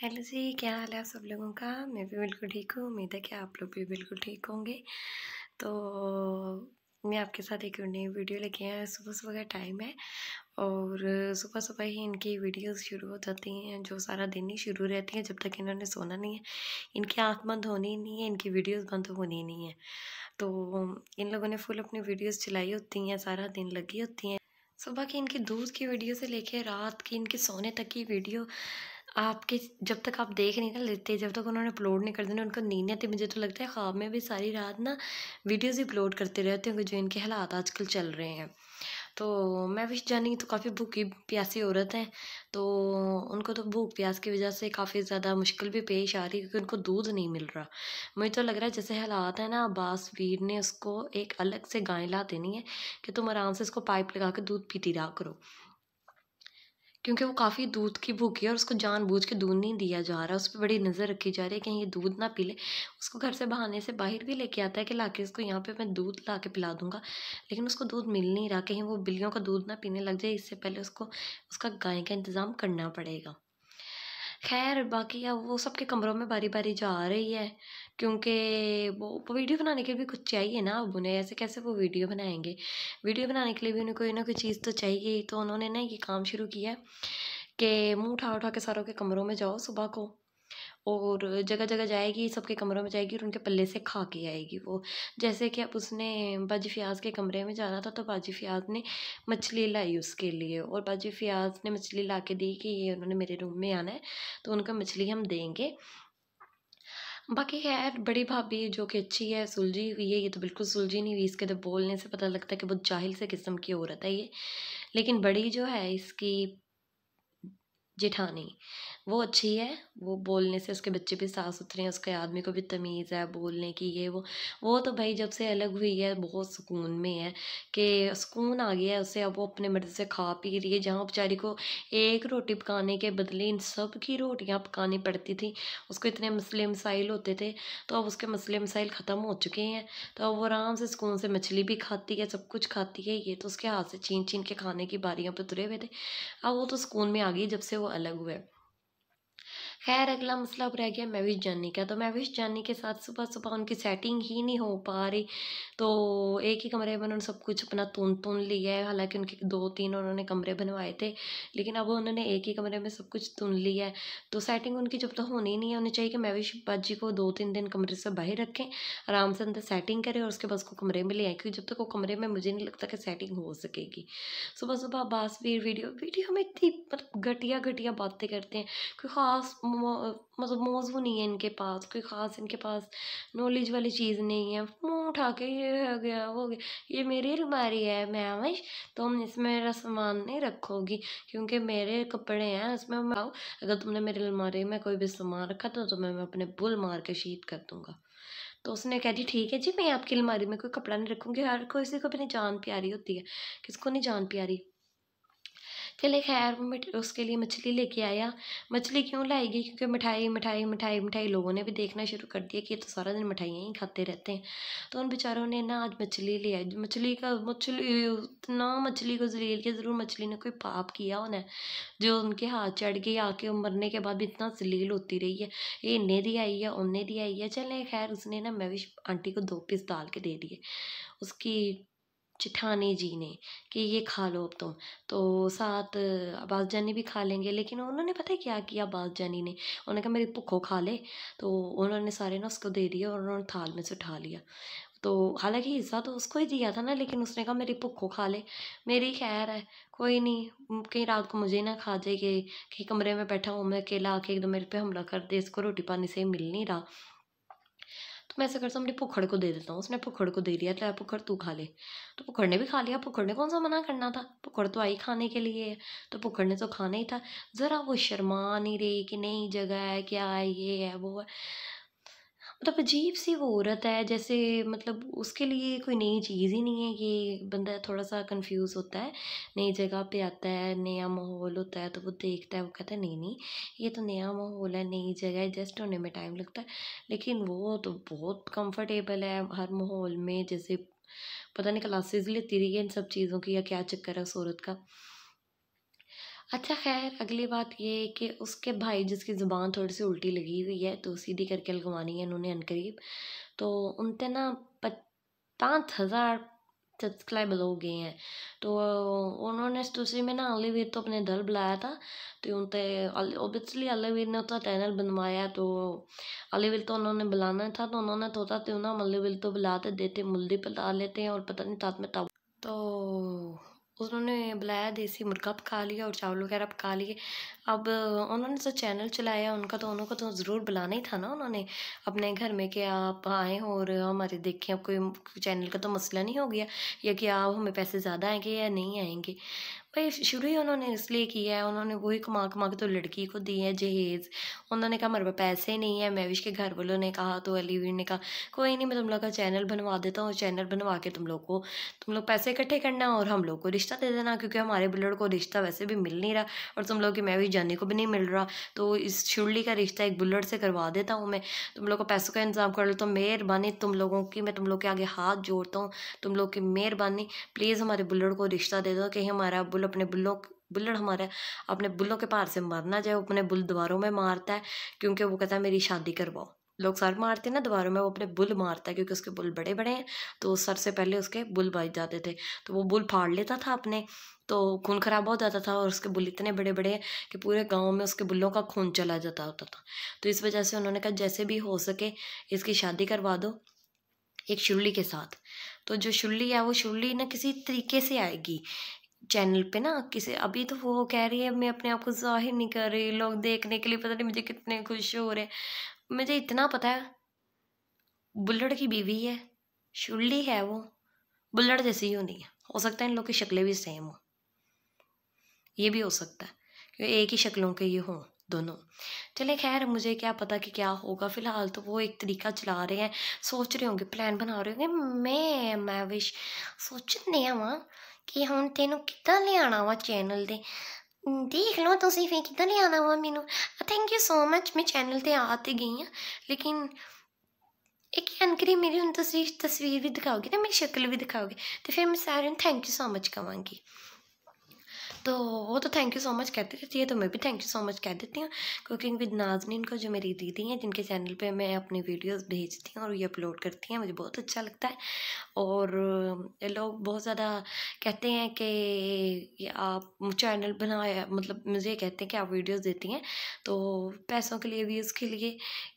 hello जी क्या हाल है आप सब लोगों का मैं भी बिल्कुल ठीक हूँ उम्मीद है कि आप लोग भी बिल्कुल ठीक होंगे तो मैं आपके साथ एक नई वीडियो लेके आया सुबह सुबह का टाइम है और सुबह सुबह ही इनकी वीडियोस शुरू हो जाती हैं जो सारा दिन ही शुरू रहती हैं जब तक इन्होंने सोना नहीं है इनकी आँख बंद होनी ही नहीं है इनकी वीडियोस बंद होनी ही नहीं है तो इन लोगों ने फुल अपनी वीडियोस चलाई होती हैं सारा दिन लगी होती हैं सुबह की इनकी दूध की वीडियो से लेके रात की इनके सोने तक की वीडियो आपके जब तक आप देख नहीं ना लेते जब तक उन्होंने अपलोड नहीं कर देना उनको नींद आती मुझे तो लगता है ख्वाब में भी सारी रात ना वीडियोज़ ही अपलोड करते रहते हैं जो इनके हालात आजकल चल रहे हैं तो मैं भी जानी तो काफ़ी भूखी प्यासी औरत हैं तो उनको तो भूख प्यास की वजह से काफ़ी ज़्यादा मुश्किल भी पेश आ रही है क्योंकि उनको दूध नहीं मिल रहा मुझे तो लग रहा है जैसे हालात है ना अब्बास वीर ने उसको एक अलग से गाय ला देनी है कि तुम आराम से इसको पाइप लगा के दूध पीती रहा करो क्योंकि वो काफ़ी दूध की भूखी है और उसको जानबूझ के दूध नहीं दिया जा रहा उस पर बड़ी नज़र रखी जा रही है कहीं ये दूध ना पी ले उसको घर से बहाने से बाहर भी लेके आता है कि ला के इसको यहाँ पे मैं दूध ला के पिला दूंगा लेकिन उसको दूध मिल नहीं रहा कहीं वो बिल्लियों का दूध ना पीने लग जाए इससे पहले उसको उसका गाय का इंतज़ाम करना पड़ेगा खैर बाकी अब वो सबके कमरों में बारी बारी जा रही है क्योंकि वो वीडियो बनाने के लिए भी कुछ चाहिए ना अब उन्हें ऐसे कैसे वो वीडियो बनाएंगे वीडियो बनाने के लिए भी उन्हें कोई ना कोई चीज़ तो चाहिए ही तो उन्होंने ना ये काम शुरू किया है कि मुँह उठा उठा के सारों के कमरों में जाओ सुबह को और जगह जगह जाएगी सबके कमरों में जाएगी और उनके पल्ले से खा के आएगी वो जैसे कि अब उसने बाजी फियाज के कमरे में जाना था तो बाजी फियाज ने मछली लाई उसके लिए और बाजी फयाज ने मछली ला के दी कि ये उन्होंने मेरे रूम में आना है तो उनका मछली हम देंगे बाकी खैर बड़ी भाभी जो कि अच्छी है सुलझी हुई है ये तो बिल्कुल सुलझी नहीं हुई इसके तो बोलने से पता लगता है कि बहुत जाहिल से किस्म की औरत है ये लेकिन बड़ी जो है इसकी जेठानी वो अच्छी है वो बोलने से उसके बच्चे भी साफ सुथरे हैं उसके आदमी को भी तमीज़ है बोलने की ये वो वो तो भाई जब से अलग हुई है बहुत सुकून में है कि सुकून आ गया है उसे अब वो अपने मर्ज़ी से खा पी रही है जहाँ बेचारी को एक रोटी पकाने के बदले इन सब की रोटियाँ पकानी पड़ती थी उसको इतने मसले मसाइल होते थे तो अब उसके मसले मसाइल ख़त्म हो चुके हैं तो अब वो आराम से सुकून से मछली भी खाती है सब कुछ खाती है ये तो उसके हाथ से छीन छीन के खाने की बारियाँ पर तुरे हुए थे अब वो तो सुकून में आ गई जब से वो अलग हुए खैर अगला मसला अब रह गया मैविश जानी का तो मैविश जानी के साथ सुबह सुबह उनकी सेटिंग ही नहीं हो पा रही तो एक ही कमरे में उन्होंने सब कुछ अपना तुन तुन लिया है हालांकि उनके दो तीन उन्होंने कमरे बनवाए थे लेकिन अब उन्होंने एक ही कमरे में सब कुछ तुन लिया है तो सेटिंग उनकी जब तक तो होनी नहीं है उन्हें चाहिए कि मैविश बाजी को दो तीन दिन कमरे से बाहर रखें आराम से अंदर सेटिंग करें और उसके बाद उसको कमरे में ले आए क्योंकि जब तक वो कमरे में मुझे नहीं लगता कि सेटिंग हो सकेगी सुबह सुबह बासवीर वीडियो वीडियो में इतनी मतलब घटिया घटिया बातें करते हैं कोई ख़ास मतलब मौजू नहीं है इनके पास कोई ख़ास इनके पास नॉलेज वाली चीज़ नहीं है मुँह उठा के ये हो गया वो गया ये मेरी अलमारी है मैम तुम इसमें मेरा सामान नहीं रखोगी क्योंकि मेरे कपड़े हैं इसमें मैं अगर तुमने मेरी अलमारी में कोई भी सामान रखा तो तुम्हें मैं अपने बुल मार के शीत कर दूँगा तो उसने कह दी ठीक है जी मैं आपकी अलमारी में कोई कपड़ा नहीं रखूँगी हर कोई किसी को अपनी जान प्यारी होती है किसको नहीं जान प्यारी चले खैर वो उसके लिए मछली लेके आया मछली क्यों लाएगी क्योंकि मिठाई मिठाई मिठाई मिठाई लोगों ने भी देखना शुरू कर दिया कि ये तो सारा दिन मिठाइयाँ ही खाते रहते हैं तो उन बेचारों ने ना आज मछली ले आई मछली का मछली उतना मछली को जलील के ज़रूर मछली ने कोई पाप किया होना जो उनके हाथ चढ़ गई आके मरने के बाद भी इतना जलील होती रही है ये इन्हें दी आई है उनने दी आई है चले खैर उसने ना मैं भी आंटी को दो पीस डाल के दे दिए उसकी चिठानी जी ने कि ये खा लो अब तुम तो साथ अब्बास जानी भी खा लेंगे लेकिन उन्होंने पता है क्या किया अब्बास जानी ने उन्होंने कहा मेरी भुखो खा ले तो उन्होंने सारे ना उसको दे दिया और उन्होंने थाल में से उठा लिया तो हालांकि हिस्सा तो उसको ही दिया था ना लेकिन उसने कहा मेरी भुखो खा ले मेरी खैर है कोई नहीं कहीं रात को मुझे ना खा जाए कि कमरे में बैठा हूँ मैं अकेला आके एकदम मेरे पे हमला कर दे इसको रोटी पानी से मिल नहीं रहा मैं ऐसा करता हूँ अपनी पुखड़ को दे देता हूँ उसने पुखड़ को दे दिया तो पुखड़ तू खा ले तो पुखड़ ने भी खा लिया पुखड़ ने कौन सा मना करना था पुखड़ तो आई खाने के लिए तो पुखड़ ने तो खाना ही था ज़रा वो शर्मा नहीं रही कि नहीं जगह है क्या है ये है वो है मतलब अजीब सी वो औरत है जैसे मतलब उसके लिए कोई नई चीज़ ही नहीं है ये बंदा थोड़ा सा कंफ्यूज होता है नई जगह पे आता है नया माहौल होता है तो वो देखता है वो कहता है नहीं नहीं ये तो नया माहौल है नई जगह है जस्ट होने में टाइम लगता है लेकिन वो तो बहुत कंफर्टेबल है हर माहौल में जैसे पता नहीं क्लासेस लेती रही है इन सब चीज़ों की या क्या चक्कर है उस औरत का अच्छा खैर अगली बात ये है कि उसके भाई जिसकी ज़ुबान थोड़ी सी उल्टी लगी हुई है तो सीधी करके लगवानी है उन्होंने अनकरीब तो उनते ना पाँच हज़ार सब्सक्राइबर हो गए हैं तो उन्होंने उसी में ना अलीवीर तो अपने दल बुलाया था तो उनते ओबियसली अलीवीर ने तो चैनल बनवाया तो अलीवीर तो उन्होंने बुलाना था तो उन्होंने तो था तो ना अलीवीर तो बुलाते देते मुल्दी पता लेते हैं और पता नहीं साथ में तो उन्होंने बुलाया देसी मुर्गा पका लिया और चावल वगैरह पका लिए अब उन्होंने जो चैनल चलाया उनका तो उन्होंने तो ज़रूर बुलाना ही था ना उन्होंने अपने घर में कि आप हो और हमारे देखें अब कोई चैनल का तो मसला नहीं हो गया या कि आप हमें पैसे ज़्यादा आएंगे या नहीं आएंगे भाई शुरू ही उन्होंने इसलिए किया है उन्होंने वही कमा कमा के तो लड़की को दी है जहेज़ उन्होंने कहा मेरे पैसे नहीं है मैविश के घर वालों ने कहा तो अलीवीर ने कहा कोई नहीं मैं तुम लोग का चैनल बनवा देता हूँ चैनल बनवा के तुम लोग को तुम लोग पैसे इकट्ठे करना और हम लोग को रिश्ता दे देना क्योंकि हमारे बुलड को रिश्ता वैसे भी मिल नहीं रहा और तुम लोग की मैविश जाने को भी नहीं मिल रहा तो इस शुरली का रिश्ता एक बुलेट से करवा देता हूँ मैं तुम लोग को पैसों का इंतजाम कर लो तो मेहरबानी तुम लोगों की मैं तुम लोग के आगे हाथ जोड़ता हूँ तुम लोग की मेहरबानी प्लीज़ हमारे बुलेट को रिश्ता दे दो कहीं हमारा बुल अपने बुलों बुलड़ हमारे अपने बुल्लों के पार से मरना चाहे जाए अपने बुल द्वारों में मारता है क्योंकि वो कहता है मेरी शादी करवाओ लोग सर मारते हैं ना दोबारों में वो अपने बुल मारता है क्योंकि उसके बुल बड़े बड़े हैं तो सर से पहले उसके बुल बच जाते थे तो वो बुल फाड़ लेता था अपने तो खून खराब हो जाता था और उसके बुल इतने बड़े बड़े हैं कि पूरे गांव में उसके बुलों का खून चला जाता होता था तो इस वजह से उन्होंने कहा जैसे भी हो सके इसकी शादी करवा दो एक शुरली के साथ तो जो शुरली है वो शुरली ना किसी तरीके से आएगी चैनल पे ना किसी अभी तो वो कह रही है मैं अपने आप को जाहिर नहीं कर रही लोग देखने के लिए पता नहीं मुझे कितने खुश हो रहे मुझे इतना पता है बुल्लड़ की बीवी है शुल्ली है वो बुल्लड़ जैसी ही होनी है हो सकता है इन लोग की शक्लें भी सेम हो ये भी हो सकता है क्योंकि एक ही शक्लों के ये हों दोनों चले खैर मुझे क्या पता कि क्या होगा फिलहाल तो वो एक तरीका चला रहे हैं सोच रहे होंगे प्लान बना रहे होंगे मैं मैं विश नहीं वहाँ कि हम तेनों कितना लिया वा चैनल दे ਦੇਖ ਲਓ ਤੁਸੀਂ ਫੇ ਕਿਦਾਂ ਲੈ ਆਣਾ ਵਾ ਮੈਨੂੰ ਥੈਂਕ ਯੂ ਸੋ ਮੱਚ ਮੈਂ ਚੈਨਲ ਤੇ ਆ ਤੇ ਗਈ ਆ ਲੇਕਿਨ ਇੱਕ ਅਨਕਰੀ ਮੇਰੀ ਹੁਣ ਤੁਸੀਂ ਤਸਵੀਰ ਵੀ ਦਿਖਾਓਗੇ ਤੇ ਮੇਰੀ ਸ਼ਕਲ ਵੀ ਦਿਖਾਓਗੇ ਤੇ ਫਿਰ ਮੈਂ ਸਾਰਿਆਂ ਨੂੰ ਥੈਂਕ ਯੂ ਸੋ ਮੱਚ ਕਵਾਂਗੀ तो वो तो थैंक यू सो मच कहती रहती है तो मैं भी थैंक यू सो मच कह देती हूँ कुकिंग विद नाजनीन को जो मेरी दीदी हैं जिनके चैनल पे मैं अपनी वीडियोस भेजती हूँ और ये अपलोड करती हैं मुझे बहुत अच्छा लगता है और लोग बहुत ज़्यादा कहते हैं कि आप चैनल बनाया मतलब मुझे कहते हैं कि आप वीडियोज़ देती हैं तो पैसों के लिए व्यूज़ के लिए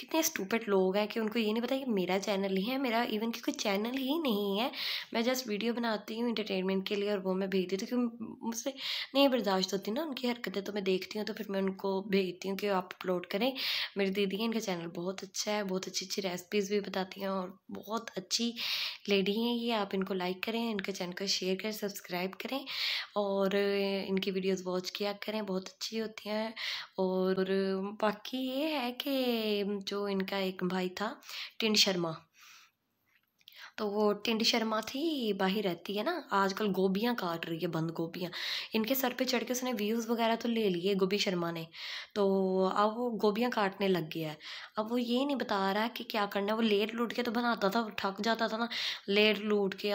कितने स्टूपेट लोग हैं कि उनको ये नहीं पता कि मेरा चैनल ही है मेरा इवन कि कोई चैनल ही नहीं है मैं जस्ट वीडियो बनाती हूँ इंटरटेनमेंट के लिए और वो मैं भेज देती हूँ तो क्योंकि मुझसे नहीं बर्दाश्त होती ना उनकी हरकतें तो मैं देखती हूँ तो फिर मैं उनको भेजती हूँ कि आप अपलोड करें मेरी दीदी इनका चैनल बहुत अच्छा है बहुत अच्छी अच्छी रेसिपीज़ भी बताती हैं और बहुत अच्छी लेडी हैं ये आप इनको लाइक करें इनके चैनल को शेयर करें सब्सक्राइब करें और इनकी वीडियोज़ वॉच किया करें बहुत अच्छी होती हैं और बाकी ये है कि जो इनका एक भाई था टिंड शर्मा तो वो टिंड शर्मा थी बाहर रहती है ना आजकल गोभियाँ काट रही है बंद गोभियाँ इनके सर पे चढ़ के उसने व्यूज़ वगैरह तो ले लिए गोभी शर्मा ने तो अब वो गोभियाँ काटने लग गया है अब वो ये नहीं बता रहा है कि क्या करना है वो लेट लूट के तो बनाता था ठक जाता था ना लेट लूट के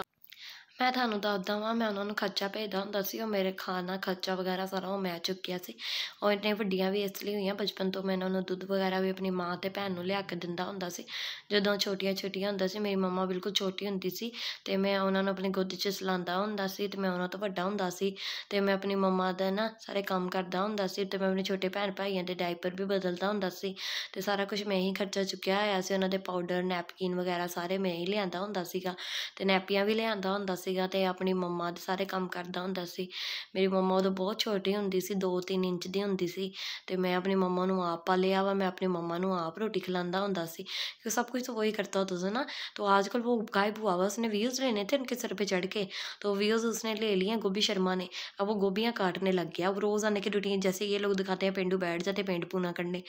ਮੈਂ ਤੁਹਾਨੂੰ ਦੱਸਦਾ ਵਾਂ ਮੈਂ ਉਹਨਾਂ ਨੂੰ ਖਰਚਾ ਭੇਜਦਾ ਹੁੰਦਾ ਸੀ ਉਹ ਮੇਰੇ ਖਾਣਾ ਖਰਚਾ ਵਗੈਰਾ ਸਾਰਾ ਉਹ ਮੈਂ ਚੁੱਕਿਆ ਸੀ ਉਹ ਇੰਨੇ ਵੱਡੀਆਂ ਵੀ ਇਸ ਲਈ ਹੋਈਆਂ ਬਚਪਨ ਤੋਂ ਮੈਂ ਉਹਨਾਂ ਨੂੰ ਦੁੱਧ ਵਗੈਰਾ ਵੀ ਆਪਣੀ ਮਾਂ ਤੇ ਭੈਣ ਨੂੰ ਲਿਆ ਕੇ ਦਿੰਦਾ ਹੁੰਦਾ ਸੀ ਜਦੋਂ ਛੋਟੀਆਂ ਛੋਟੀਆਂ ਹੁੰਦਾ ਸੀ ਮੇਰੀ ਮੰਮਾ ਬਿਲਕੁਲ ਛੋਟੀ ਹੁੰਦੀ ਸੀ ਤੇ ਮੈਂ ਉਹਨਾਂ ਨੂੰ ਆਪਣੀ ਗੋਦੀ 'ਚ ਸਲਾਉਂਦਾ ਹੁੰਦਾ ਸੀ ਤੇ ਮੈਂ ਉਹਨਾਂ ਤੋਂ ਵੱਡਾ ਹੁੰਦਾ ਸੀ ਤੇ ਮੈਂ ਆਪਣੀ ਮੰਮਾ ਦਾ ਨਾ ਸਾਰੇ ਕੰਮ ਕਰਦਾ ਹੁੰਦਾ ਸੀ ਤੇ ਮੈਂ ਆਪਣੇ ਛੋਟੇ ਭੈਣ ਭਾਈਆਂ ਦੇ ਡਾਈਪਰ ਵੀ ਬਦਲਦਾ ਹੁੰਦਾ ਸੀ ਤੇ ਸਾਰਾ ਕੁਝ ਮੈਂ ਹੀ ਖਰਚਾ ਚੁੱਕਿਆ ਹੋਇਆ ਸੀ ਉਹਨਾਂ ਦੇ ਪਾਊਡਰ ਨੈਪਕਿਨ ਵਗੈਰਾ ਸਾਰੇ ਮੈਂ ਹੀ ਲਿਆਂਦਾ ਹੁੰਦਾ ਸੀਗਾ ਤੇ ਨੈਪੀਆਂ ਵੀ ਲਿਆਂਦਾ ਹੁੰਦਾ ਸੀ ਸੀਗਾ ਤੇ ਆਪਣੀ ਮੰਮਾ ਦੇ ਸਾਰੇ ਕੰਮ ਕਰਦਾ ਹੁੰਦਾ ਸੀ ਮੇਰੀ ਮੰਮਾ ਉਦੋਂ ਬਹੁਤ ਛੋਟੀ ਹੁੰਦੀ ਸੀ 2-3 ਇੰਚ ਦੀ ਹੁੰਦੀ ਸੀ ਤੇ ਮੈਂ अपनी मम्मा ਨੂੰ ਆਪ ਪਾਲਿਆ ਵਾ ਮੈਂ अपनी मम्मा ਨੂੰ ਆਪ ਰੋਟੀ ਖਿਲਾਉਂਦਾ ਹੁੰਦਾ ਸੀ क्योंकि सब कुछ तो वही करता होता था ना तो आजकल वो गायब हुआ हुआ उसने व्यूज़ लेने थे उनके सर पे चढ़ के तो व्यूज़ उसने ले लिए गोभी शर्मा ने अब वो गोभियाँ काटने लग गया अब रोज़ आने की रूटीन जैसे ये लोग दिखाते हैं पेंडू बैठ जाते पेंड पूना करने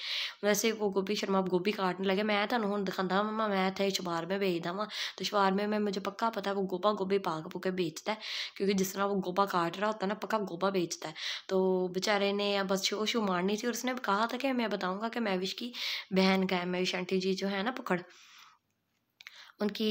वैसे वो गोभी शर्मा अब गोभी काटने लगे मैं थानू हूँ दिखाता मम्मा मैं था शबार में भेजदा वहाँ तो शबार में मैं मुझे पक्का पता वो गोभा गोभी पा भाग भूके बेचता है क्योंकि जिस तरह वो गोबा काट रहा होता है ना पक्का गोबा बेचता है तो बेचारे ने बस शो शो मारनी थी और उसने कहा था कि मैं बताऊँगा कि मैविश की बहन का है मैविश आंटी जी जो है ना पकड़ उनकी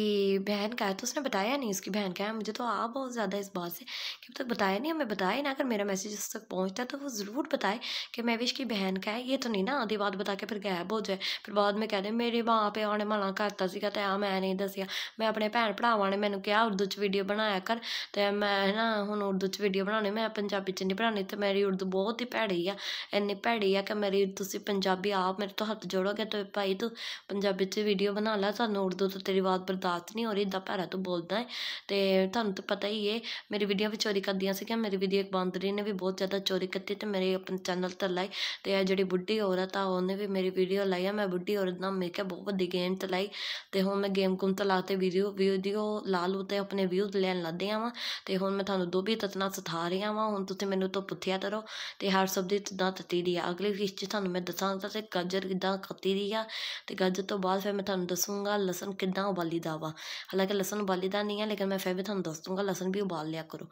बहन का है तो उसने बताया नहीं उसकी बहन का है मुझे तो आप बहुत ज़्यादा इस बात से कि अब तक बताया नहीं हमें बताए ना अगर मेरा मैसेज उस तक पहुँचता तो वो ज़रूर बताए कि मैं भी इसकी बहन का है ये तो नहीं ना आधी बात बता के फिर गायब हो जाए फिर बाद में कह दे मेरे माँ पे उन्हें माला करता ਸੀਗਾ ਤੇ ਆ ਮੈਂ ਨਹੀਂ ਦੱਸਿਆ ਮੈਂ ਆਪਣੇ ਭੈਣ ਭਰਾਵਾਂ ਨੇ ਮੈਨੂੰ ਕਿਹਾ ਉਰਦੂ ਚ ਵੀਡੀਓ ਬਣਾਇਆ ਕਰ ਤੇ ਮੈਂ ਨਾ ਹੁਣ ਉਰਦੂ ਚ ਵੀਡੀਓ ਬਣਾਉਣੀ ਮੈਂ ਪੰਜਾਬੀ ਚ ਨਹੀਂ ਬਣਾਉਣੀ ਤੇ ਮੇਰੀ ਉਰਦੂ ਬਹੁਤ ਹੀ ਭੈੜੀ ਆ ਇੰਨੀ ਭੈੜੀ ਆ ਕਿ ਮੇਰੀ ਤੁਸੀਂ ਪੰਜਾਬੀ ਆਪ ਮੇਰੇ ਤੋਂ ਹੱਥ ਜੋੜੋਗੇ ਤੇ तू ਤੂੰ ਪੰਜਾਬੀ ਚ ਵੀਡੀਓ ਬਣਾ ਲੈ ਸਾਨੂੰ ਉਰਦੂ ਤੋਂ ਬਰਦਾਸ਼ਤ ਨਹੀਂ ਹੋ ਰਹੀ ਦਾ ਭੈਰਾ ਤੂੰ ਬੋਲਦਾ ਹੈ ਤੇ ਤੁਹਾਨੂੰ ਤਾਂ ਪਤਾ ਹੀ ਹੈ ਮੇਰੀ ਵੀਡੀਓ ਵੀ ਚੋਰੀ ਕਰਦੀਆਂ ਕਿ ਮੇਰੀ ਵੀਡੀਓ ਇੱਕ ਬਾਂਦਰੀ ਨੇ ਵੀ ਬਹੁਤ ਜ਼ਿਆਦਾ ਚੋਰੀ ਕੀਤੀ ਤੇ ਮੇਰੇ ਆਪਣੇ ਚੈਨਲ ਤੇ ਲਾਈ ਤੇ ਇਹ ਜਿਹੜੀ ਬੁੱਢੀ ਔਰਤ ਆ ਉਹਨੇ ਵੀ ਮੇਰੀ ਵੀਡੀਓ ਲਾਈ ਆ ਮੈਂ ਬੁੱਢੀ ਔਰਤ ਨਾਲ ਮੇਰੇ ਕਿਹਾ ਬਹੁਤ ਵੱਡੀ ਗੇਮ ਲਾਈ ਤੇ ਹੁਣ ਮੈਂ ਗੇਮ ਗੁੰਮ ਤੇ ਵੀਡੀਓ ਵੀਡੀਓ ਲਾ ਲੂ ਤੇ ਆਪਣੇ ਵਿਊਜ਼ ਲੈਣ ਲੱਦੇ ਆਵਾਂ ਤੇ ਹੁਣ ਮੈਂ ਤੁਹਾਨੂੰ ਦੋ ਵੀ ਤਤਨਾ ਸਿਖਾ ਰਿਹਾ ਵਾਂ ਹੁਣ ਤੁਸੀਂ ਮੈਨੂੰ ਤੋਂ ਪੁੱਛਿਆ ਕਰੋ ਤੇ ਹਰ ਸਬਜ਼ੀ ਤਦਾਂ ਤਤੀ ਦੀ ਆ ਅਗਲੇ ਵਿੱਚ ਤੁਹਾਨੂੰ ਮੈਂ ਦੱਸਾਂਗਾ ਤੇ ਗਾਜਰ ਕਿਦਾਂ ਕੱਤੀ ਦੀ ਆ ਤੇ ਗਾਜਰ ਤੋਂ ਬਾਅਦ ਫਿਰ ਮੈਂ ਤੁਹਾਨੂੰ ਦੱਸੂਗਾ ਲਸਣ ਕਿਦਾਂ बालिदा वा हालांकि लहसुन बालिदा नहीं है लेकिन मैं फिर भी थोड़ा दस दूंगा लसन भी उबाल लिया करो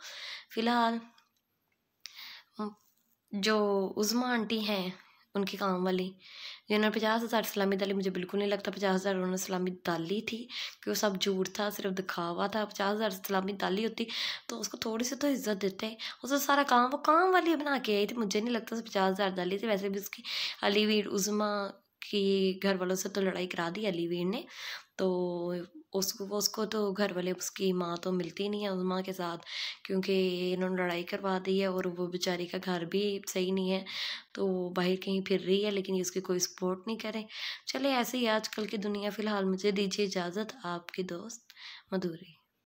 फिलहाल जो उज़मा आंटी हैं उनके काम वाली जिन्होंने पचास हज़ार सलामी डाली मुझे बिल्कुल नहीं लगता पचास हज़ार उन्होंने सलामी डाली थी कि वो सब झूठ था सिर्फ दिखावा था पचास हज़ार सलामी डाली होती तो उसको थोड़ी सी तो इज्जत देते उसे सारा काम वो काम वाली बना के आई थी मुझे नहीं लगता पचास हज़ार डाली थी वैसे भी उसकी अलीवीर उज़मा की घर वालों से तो लड़ाई करा दी अलीवीर ने तो उसको उसको तो घर वाले उसकी माँ तो मिलती नहीं है उस माँ के साथ क्योंकि इन्होंने लड़ाई करवा दी है और वो बेचारी का घर भी सही नहीं है तो वो बाहर कहीं फिर रही है लेकिन उसकी कोई सपोर्ट नहीं करें चले ऐसे ही आजकल की दुनिया फ़िलहाल मुझे दीजिए इजाज़त आपकी दोस्त मधुरी